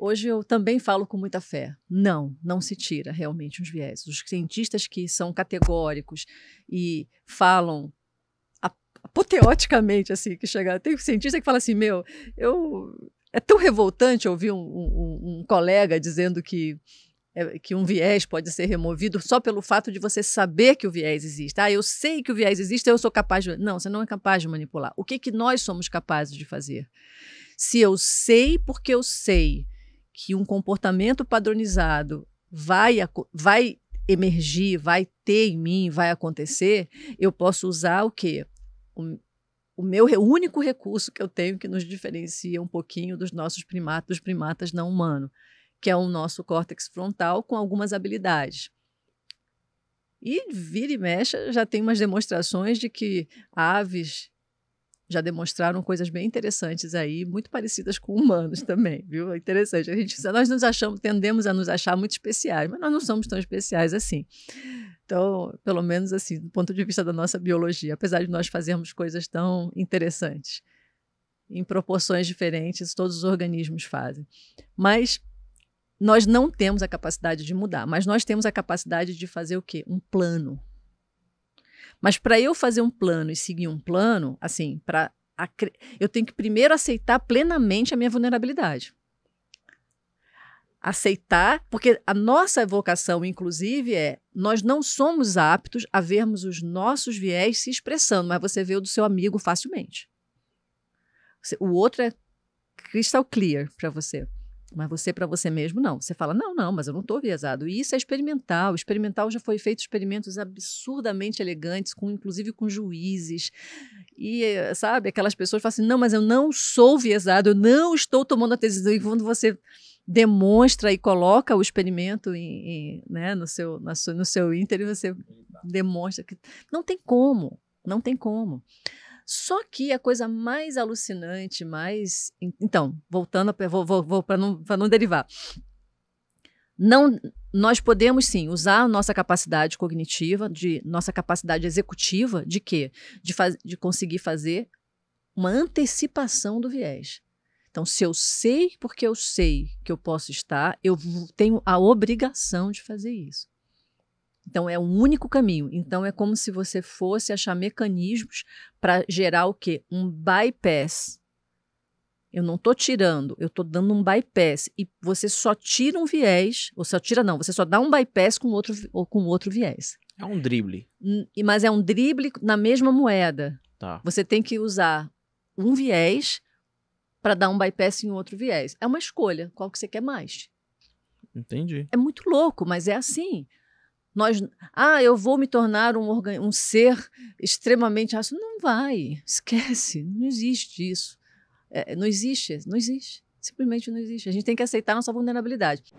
Hoje eu também falo com muita fé. Não, não se tira realmente os viés. Os cientistas que são categóricos e falam apoteoticamente, assim, que chega. Tem cientista que fala assim: meu, eu. É tão revoltante ouvir um, um, um colega dizendo que é, que um viés pode ser removido só pelo fato de você saber que o viés existe. Ah, eu sei que o viés existe, eu sou capaz de. Não, você não é capaz de manipular. O que, que nós somos capazes de fazer? Se eu sei porque eu sei que um comportamento padronizado vai, vai emergir, vai ter em mim, vai acontecer, eu posso usar o quê? O, o meu o único recurso que eu tenho que nos diferencia um pouquinho dos nossos primatas, dos primatas não humanos, que é o nosso córtex frontal com algumas habilidades. E vira e mexe, já tem umas demonstrações de que aves já demonstraram coisas bem interessantes aí, muito parecidas com humanos também, viu? É interessante. A gente, nós nos achamos, tendemos a nos achar muito especiais, mas nós não somos tão especiais assim. Então, pelo menos assim, do ponto de vista da nossa biologia, apesar de nós fazermos coisas tão interessantes, em proporções diferentes, todos os organismos fazem. Mas nós não temos a capacidade de mudar, mas nós temos a capacidade de fazer o quê? Um plano, mas para eu fazer um plano e seguir um plano, assim, para eu tenho que primeiro aceitar plenamente a minha vulnerabilidade. Aceitar, porque a nossa vocação, inclusive, é nós não somos aptos a vermos os nossos viés se expressando, mas você vê o do seu amigo facilmente. O outro é crystal clear para você. Mas você, para você mesmo, não. Você fala, não, não, mas eu não estou viesado. E isso é experimental. Experimental já foi feito experimentos absurdamente elegantes, com inclusive com juízes. E, sabe, aquelas pessoas falam assim, não, mas eu não sou viesado, eu não estou tomando a decisão. E quando você demonstra e coloca o experimento em, em, né, no, seu, na seu ínter, você demonstra que não tem como, não tem como. Só que a coisa mais alucinante, mais. Então, voltando, vou, vou, vou para não, não derivar. Não, nós podemos sim usar nossa capacidade cognitiva, de nossa capacidade executiva, de quê? De, faz, de conseguir fazer uma antecipação do viés. Então, se eu sei porque eu sei que eu posso estar, eu tenho a obrigação de fazer isso. Então é o único caminho. Então é como se você fosse achar mecanismos para gerar o quê? Um bypass. Eu não estou tirando, eu estou dando um bypass. E você só tira um viés, ou só tira não, você só dá um bypass com outro, ou com outro viés. É um drible. Mas é um drible na mesma moeda. Tá. Você tem que usar um viés para dar um bypass em outro viés. É uma escolha. Qual que você quer mais? Entendi. É muito louco, mas é assim. Nós, ah, eu vou me tornar um, um ser extremamente ácido. Não vai, esquece, não existe isso. É, não existe, não existe. Simplesmente não existe. A gente tem que aceitar a nossa vulnerabilidade.